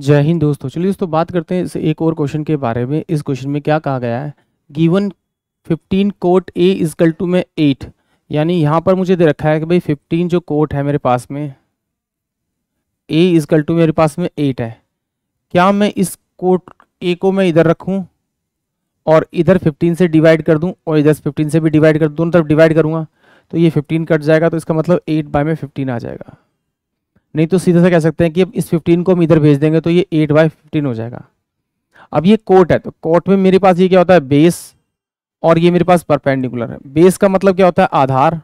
जय हिंद दोस्तों चलिए दोस्तों बात करते हैं इस एक और क्वेश्चन के बारे में इस क्वेश्चन में क्या कहा गया है given 15 cot A is equal to में 8 यानी यहाँ पर मुझे दे रखा है कि भाई 15 जो कोट है मेरे पास में ए इजकल टू मेरे पास में 8 है क्या मैं इस कोट ए को मैं इधर रखूँ और इधर 15 से डिवाइड कर दूँ और इधर 15 से भी डिवाइड कर दूँ दोनों तरफ डिवाइड करूँगा तो ये 15 कट जाएगा तो इसका मतलब 8 बाय में 15 आ जाएगा नहीं तो सीधे से कह सकते हैं कि अब इस 15 को हम इधर भेज देंगे तो ये 8 बाई फिफ्टीन हो जाएगा अब ये कोट है तो कोट में मेरे पास ये क्या होता है बेस और ये मेरे पास परपेंडिकुलर है बेस का मतलब क्या होता है आधार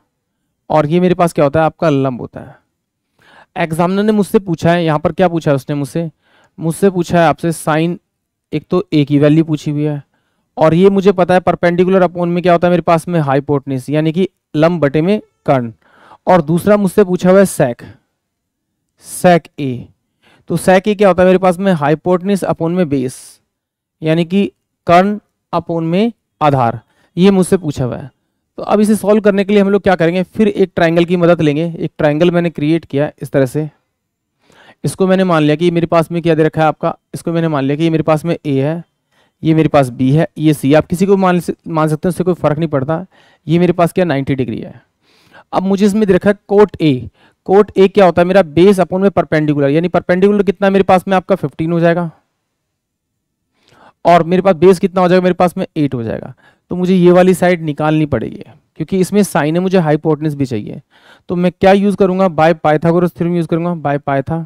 और ये मेरे पास क्या होता है आपका लंब होता है एग्जामिनर ने मुझसे पूछा है यहाँ पर क्या पूछा है उसने मुझसे मुझसे पूछा है आपसे साइन एक तो ए की वैल्यू पूछी हुई है और ये मुझे पता है परपेंडिकुलर अपोन में क्या होता है मेरे पास में हाईपोर्टनेस यानी कि लंब बटे में कर्ण और दूसरा मुझसे पूछा हुआ है सैक सेक ए तो सेक ए क्या होता है मेरे पास में हाइपोटनिस अपोन में बेस यानी कि कर्ण अपोन में आधार ये मुझसे पूछा हुआ है तो अब इसे सॉल्व करने के लिए हम लोग क्या करेंगे फिर एक ट्राइंगल की मदद लेंगे एक ट्राइंगल मैंने क्रिएट किया इस तरह से इसको मैंने मान लिया कि मेरे पास में क्या दे रखा है आपका इसको मैंने मान लिया कि ये मेरे पास में ए है ये मेरे पास बी है ये सी आप किसी को मान मान सकते हैं उससे कोई फर्क नहीं पड़ता ये मेरे पास क्या 90 डिग्री है अब मुझे इसमें दे रखा है कोट ए कोट ए क्या होता है मेरा बेस अपॉन में परपेंडिकुलर यानी परपेंडिकुलर कितना मेरे पास में आपका 15 हो जाएगा और मेरे पास बेस कितना हो जाएगा मेरे पास में 8 हो जाएगा तो मुझे ये वाली साइड निकालनी पड़ेगी क्योंकि इसमें साइन है मुझे हाईपोर्टनेस भी चाहिए तो मैं क्या यूज करूंगा बाय पाइथागोरस थ्योरम यूज करूंगा बाय पाइथा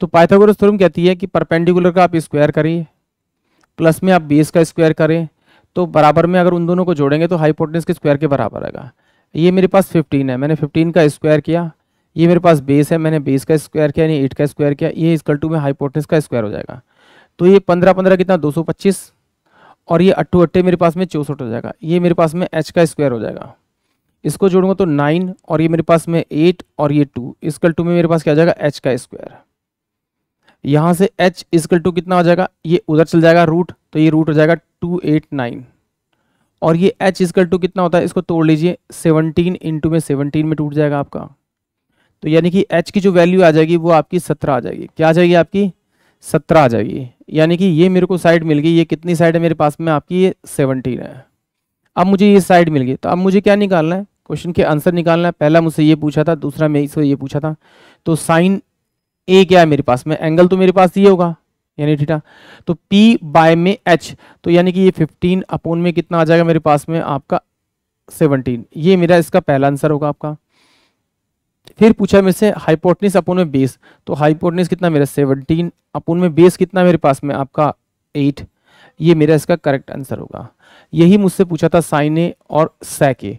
तो पाइथागोरस थ्योरम कहती है कि परपेंडिकुलर का आप स्क्वायर करिए प्लस में आप बेस का स्क्वायर करें तो बराबर में अगर उन दोनों को जोड़ेंगे तो हाइपोटेंस के स्क्वायर के बराबर आएगा ये मेरे पास 15 है मैंने 15 का स्क्वायर किया ये मेरे पास बेस है मैंने बेस का स्क्वायर किया यानी एट का स्क्वायर किया ये इसकल टू में हाइपोटेंस का स्क्वायर हो जाएगा तो ये पंद्रह पंद्रह कितना दो सौ पच्चीस और ये अट्ठू अट्ठे मेरे पास में चौसठ हो जाएगा ये मेरे पास में एच का स्क्वायर हो जाएगा इसको जोड़ूंगा तो नाइन और ये मेरे पास में एट और ये टू इसकल टू में मेरे पास क्या हो जाएगा एच का स्क्वायर यहाँ से h इजकल टू कितना हो जाएगा ये उधर चल जाएगा रूट तो ये रूट हो जाएगा टू एट नाइन और ये h इजकल टू कितना होता है इसको तोड़ लीजिए सेवनटीन इंटू में सेवनटीन में टूट जाएगा आपका तो यानी कि h की जो वैल्यू आ जाएगी वो आपकी सत्रह आ जाएगी क्या आ जाएगी आपकी सत्रह आ जाएगी यानी कि ये मेरे को साइड मिल गई ये कितनी साइड है मेरे पास में आपकी ये सेवनटीन है अब मुझे ये साइड मिल गई तो अब मुझे क्या निकालना है क्वेश्चन के आंसर निकालना है पहला मुझसे ये पूछा था दूसरा मैं इसको ये पूछा था तो साइन ए क्या है मेरे पास में एंगल तो मेरे पास ये होगा यानी ठीठा तो पी बाय में एच तो यानी कि ये फिफ्टीन अपोन में कितना आ जाएगा मेरे पास में आपका सेवनटीन ये मेरा इसका पहला आंसर होगा आपका फिर पूछा मेरे से हाइपोटनिस अपोन में बेस तो हाइपोटनिस कितना मेरा सेवनटीन अपोन में बेस कितना मेरे पास में आपका एट ये मेरा इसका करेक्ट आंसर होगा यही मुझसे पूछा था साइन ए और सैक ए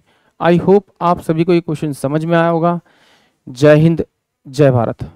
आई होप आप सभी को ये क्वेश्चन समझ में आया होगा जय हिंद जय भारत